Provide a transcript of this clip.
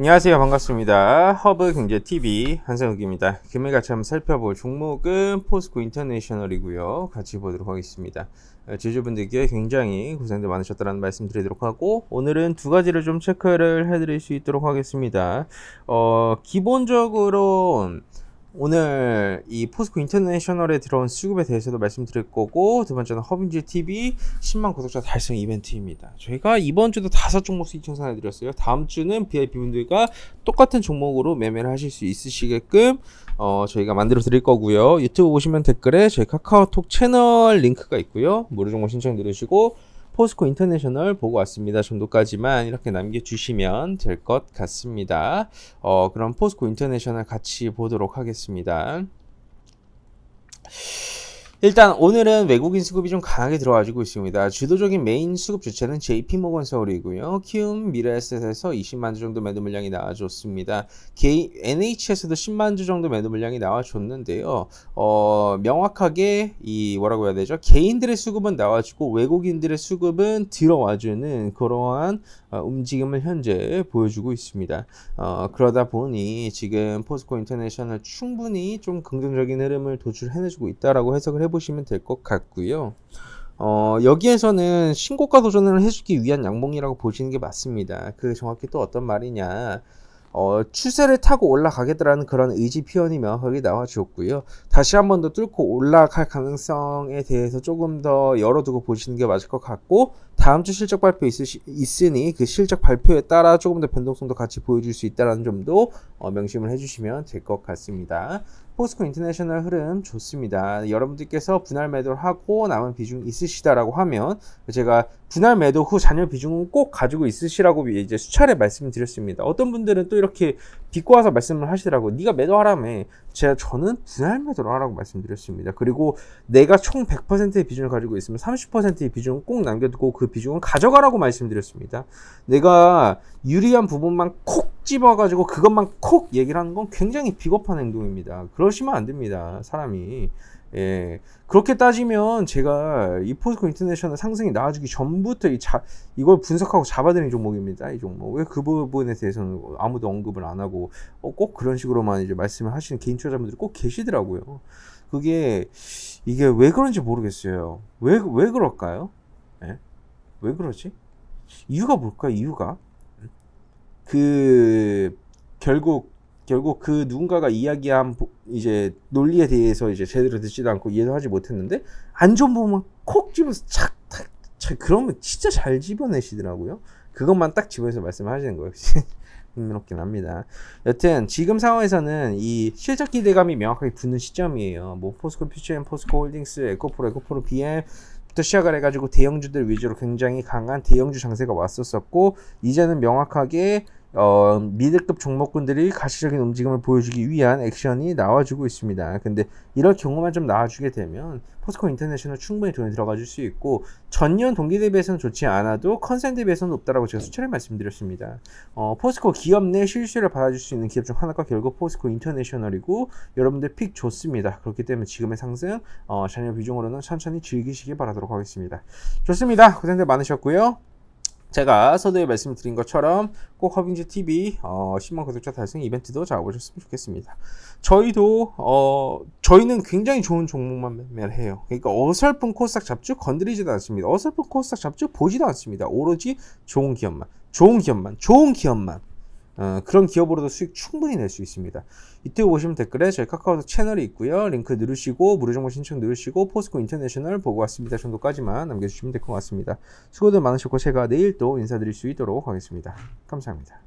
안녕하세요 반갑습니다 허브 경제TV 한성욱입니다 금일 같이 한번 살펴볼 종목은 포스코 인터내셔널이고요 같이 보도록 하겠습니다 어, 제주분들께 굉장히 고생들 많으셨다는 말씀 드리도록 하고 오늘은 두 가지를 좀 체크를 해드릴 수 있도록 하겠습니다 어, 기본적으로 오늘 이 포스코 인터내셔널에 들어온 수급에 대해서도 말씀드릴 거고 두 번째는 허빙질 TV 10만 구독자 달성 이벤트입니다. 저희가 이번 주도 다섯 종목씩 청산해 드렸어요. 다음 주는 VIP 분들과 똑같은 종목으로 매매를 하실 수 있으시게끔 어, 저희가 만들어 드릴 거고요. 유튜브 보시면 댓글에 저희 카카오톡 채널 링크가 있고요. 무료 종목 신청 누르시고 포스코 인터내셔널 보고 왔습니다 정도까지만 이렇게 남겨주시면 될 것 같습니다. 어, 그럼 포스코 인터내셔널 같이 보도록 하겠습니다. 일단 오늘은 외국인 수급이 좀 강하게 들어와주고 있습니다. 주도적인 메인 수급 주체는 JP모건 서울이고요. 키움 미래에셋에서 20만 주 정도 매도 물량이 나와줬습니다. NH에서도 10만 주 정도 매도 물량이 나와줬는데요. 어, 명확하게 이 뭐라고 해야 되죠? 개인들의 수급은 나와주고 외국인들의 수급은 들어와주는 그러한 어, 움직임을 현재 보여주고 있습니다. 어, 그러다 보니 지금 포스코 인터내셔널 충분히 좀 긍정적인 흐름을 도출해내주고 있다라고 해석을 해. 해보시면 될 것 같고요. 어, 여기에서는 신고가 도전을 해주기 위한 양봉이라고 보시는 게 맞습니다. 그 정확히 또 어떤 말이냐. 어, 추세를 타고 올라가겠다라는 그런 의지 표현이면 거기 나와 주었고요. 다시 한 번 더 뚫고 올라갈 가능성에 대해서 조금 더 열어두고 보시는 게 맞을 것 같고 다음 주 실적 발표 있으시, 있으니 그 실적 발표에 따라 조금 더 변동성도 같이 보여줄 수 있다는 점도 어, 명심을 해주시면 될 것 같습니다. 포스코 인터내셔널 흐름 좋습니다. 여러분들께서 분할 매도를 하고 남은 비중 있으시다라고 하면 제가 분할 매도 후 잔여 비중은 꼭 가지고 있으시라고 이제 수차례 말씀드렸습니다. 어떤 분들은 또 이렇게 비꼬아서 말씀을 하시더라고요. 네가 매도하라며. 제가 저는 분할 매도를 하라고 말씀드렸습니다. 그리고 내가 총 100%의 비중을 가지고 있으면 30%의 비중은 꼭 남겨두고 그 비중은 가져가라고 말씀드렸습니다. 내가 유리한 부분만 콕 집어가지고 그것만 콕 얘기를 하는 건 굉장히 비겁한 행동입니다. 그러시면 안 됩니다. 사람이. 예. 그렇게 따지면 제가 이 포스코 인터내셔널 상승이 나와주기 전부터 이 자, 이걸 분석하고 잡아드린 종목입니다. 이 종목. 왜 그 부분에 대해서는 아무도 언급을 안 하고 된고 뭐, 어, 꼭 그런 식으로만 이제 말씀을 하시는 개인 투자자분들이 꼭 계시더라고요. 그게 이게 왜 그런지 모르겠어요. 왜 왜 그럴까요? 네? 왜 그러지? 이유가 뭘까요? 이유가 그 결국 결국 그 누군가가 이야기한 이제 논리에 대해서 이제 제대로 듣지도 않고 이해도 하지 못했는데 안 좋은 부분만 콕 집어서 착탁 그러면 진짜 잘 집어내시더라고요. 그것만 딱집어서 말씀하시는 거예요. 흥미롭긴 합니다. 여튼 지금 상황에서는 이 실적 기대감이 명확하게 붙는 시점이에요. 뭐 포스코 퓨처앤 포스코 홀딩스, 에코프로, 에코프로 BM 부터 시작을 해가지고 대형주들 위주로 굉장히 강한 대형주 장세가 왔었었고 이제는 명확하게 어, 미들급 종목군들이 가시적인 움직임을 보여주기 위한 액션이 나와주고 있습니다. 근데 이런 경우만 좀 나와주게 되면 포스코 인터내셔널 충분히 돈이 들어가줄 수 있고 전년 동기 대비해서는 좋지 않아도 컨센 대비해서는 높다라고 제가 수차례 말씀드렸습니다. 어, 포스코 기업 내 실수를 받아줄 수 있는 기업 중 하나가 결국 포스코 인터내셔널이고 여러분들 픽 좋습니다. 그렇기 때문에 지금의 상승 어, 잔여 비중으로는 천천히 즐기시길 바라도록 하겠습니다. 좋습니다. 고생들 많으셨고요. 제가 서두에 말씀드린 것처럼 꼭 허빙즈 TV 어, 10만 구독자 달성 이벤트도 잡아보셨으면 좋겠습니다. 저희도 어, 저희는 굉장히 좋은 종목만 매매를 해요. 그러니까 어설픈 코스닥 잡주 건드리지도 않습니다. 어설픈 코스닥 잡주 보지도 않습니다. 오로지 좋은 기업만, 좋은 기업만, 좋은 기업만. 어, 그런 기업으로도 수익 충분히 낼 수 있습니다. 이때 보시면 댓글에 저희 카카오톡 채널이 있고요. 링크 누르시고 무료정보 신청 누르시고 포스코 인터내셔널 보고 왔습니다 정도까지만 남겨주시면 될 것 같습니다. 수고들 많으셨고 제가 내일 또 인사드릴 수 있도록 하겠습니다. 감사합니다.